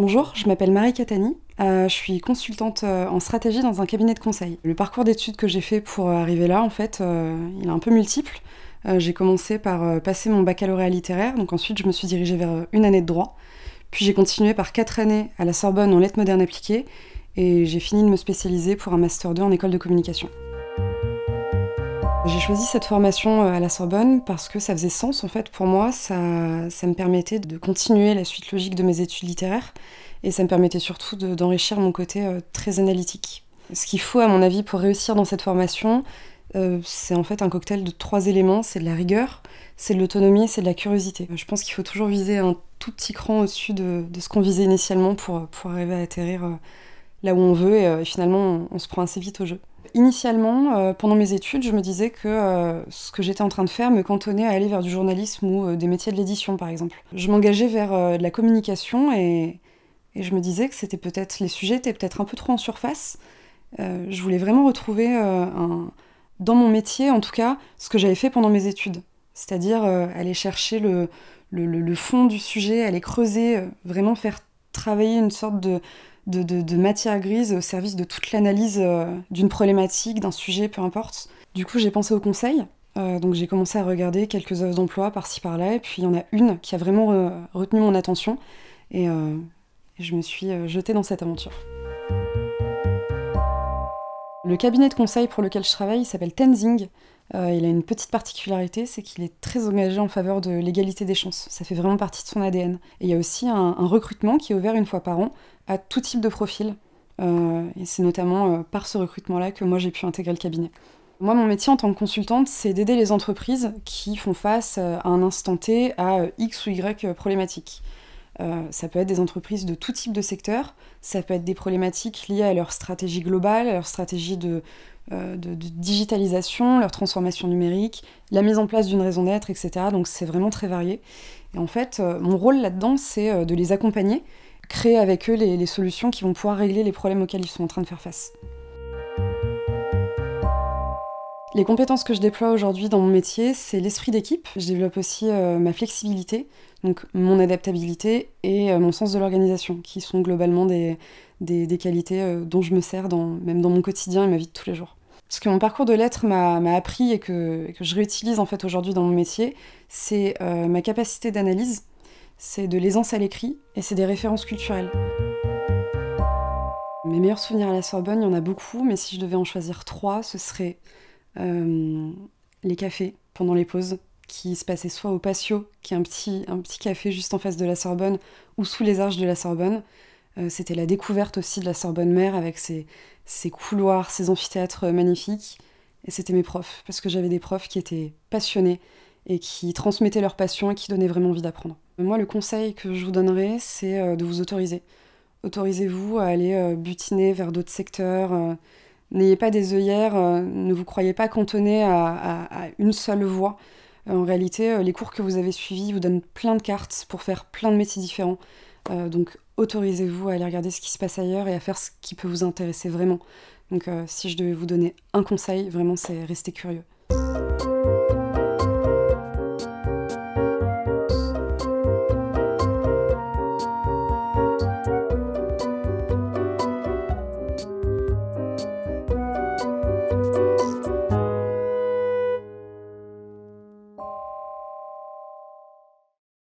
Bonjour, je m'appelle Marie Catani. Euh, je suis consultante euh, en stratégie dans un cabinet de conseil. Le parcours d'études que j'ai fait pour euh, arriver là, en fait, il est un peu multiple. j'ai commencé par passer mon baccalauréat littéraire, donc ensuite je me suis dirigée vers une année de droit. Puis j'ai continué par quatre années à la Sorbonne en lettres modernes appliquées et j'ai fini de me spécialiser pour un master 2 en école de communication. J'ai choisi cette formation euh, à la Sorbonne parce que ça faisait sens en fait pour moi, ça, me permettait de continuer la suite logique de mes études littéraires et ça me permettait surtout d'enrichir mon côté euh, très analytique. Ce qu'il faut à mon avis pour réussir dans cette formation, euh, c'est en fait un cocktail de trois éléments, c'est de la rigueur, c'est de l'autonomie et c'est de la curiosité. Je pense qu'il faut toujours viser un tout petit cran au-dessus de, ce qu'on visait initialement pour, pour arriver à atterrir là où on veut et euh, finalement on, se prend assez vite au jeu. Initialement, euh, pendant mes études, je me disais que euh, ce que j'étais en train de faire me cantonnait à aller vers du journalisme ou des métiers de l'édition par exemple. Je m'engageais vers de la communication et, je me disais que c'était peut-être les sujets étaient peut-être un peu trop en surface. je voulais vraiment retrouver dans mon métier, en tout cas, ce que j'avais fait pendant mes études. C'est-à-dire aller chercher le, fond du sujet, aller creuser, vraiment faire travailler une sorte de, de, matière grise au service de toute l'analyse euh, d'une problématique, d'un sujet, peu importe. Du coup, j'ai pensé au conseil. Euh, donc j'ai commencé à regarder quelques offres d'emploi par-ci par-là, et puis il y en a une qui a vraiment euh, retenu mon attention, et je me suis jetée dans cette aventure. Le cabinet de conseil pour lequel je travaille s'appelle Tenzing. Euh, il a une petite particularité, c'est qu'il est très engagé en faveur de l'égalité des chances. Ça fait vraiment partie de son ADN. Et il y a aussi un, recrutement qui est ouvert une fois par an à tout type de profil. Euh, et c'est notamment euh, par ce recrutement-là que moi j'ai pu intégrer le cabinet. Moi, mon métier en tant que consultante, c'est d'aider les entreprises qui font face à un instant T à X ou Y problématiques. ça peut être des entreprises de tout type de secteur, ça peut être des problématiques liées à leur stratégie globale, à leur stratégie de, euh, de, digitalisation, leur transformation numérique, la mise en place d'une raison d'être, etc. Donc c'est vraiment très varié. Et en fait, euh, mon rôle là-dedans, c'est euh, de les accompagner, créer avec eux les, solutions qui vont pouvoir régler les problèmes auxquels ils sont en train de faire face. Les compétences que je déploie aujourd'hui dans mon métier, c'est l'esprit d'équipe. Je développe aussi ma flexibilité, donc mon adaptabilité et mon sens de l'organisation, qui sont globalement des, des, qualités dont je me sers dans, même dans mon quotidien et ma vie de tous les jours ce que mon parcours de lettres m'a appris et que, je réutilise en fait aujourd'hui dans mon métier, c'est euh, ma capacité d'analyse, c'est de l'aisance à l'écrit et c'est des références culturelles. Mes meilleurs souvenirs à la Sorbonne, il y en a beaucoup, mais si je devais en choisir trois, ce serait euh, les cafés pendant les pauses qui se passaient soit au patio, qui est un petit, un petit café juste en face de la Sorbonne, ou sous les arches de la Sorbonne. Euh, c'était la découverte aussi de la Sorbonne-Mère avec ses, ces couloirs, ces amphithéâtres magnifiques. Et c'était mes profs, parce que j'avais des profs qui étaient passionnés et qui transmettaient leur passion et qui donnaient vraiment envie d'apprendre. Moi, le conseil que je vous donnerais, c'est euh, de vous autoriser. Autorisez-vous à aller euh, butiner vers d'autres secteurs. Euh. N'ayez pas des œillères, ne vous croyez pas cantonné à, à, une seule voie. En réalité, les cours que vous avez suivis vous donnent plein de cartes pour faire plein de métiers différents. donc autorisez-vous à aller regarder ce qui se passe ailleurs et à faire ce qui peut vous intéresser vraiment. Donc euh, si je devais vous donner un conseil, vraiment c'est rester curieux.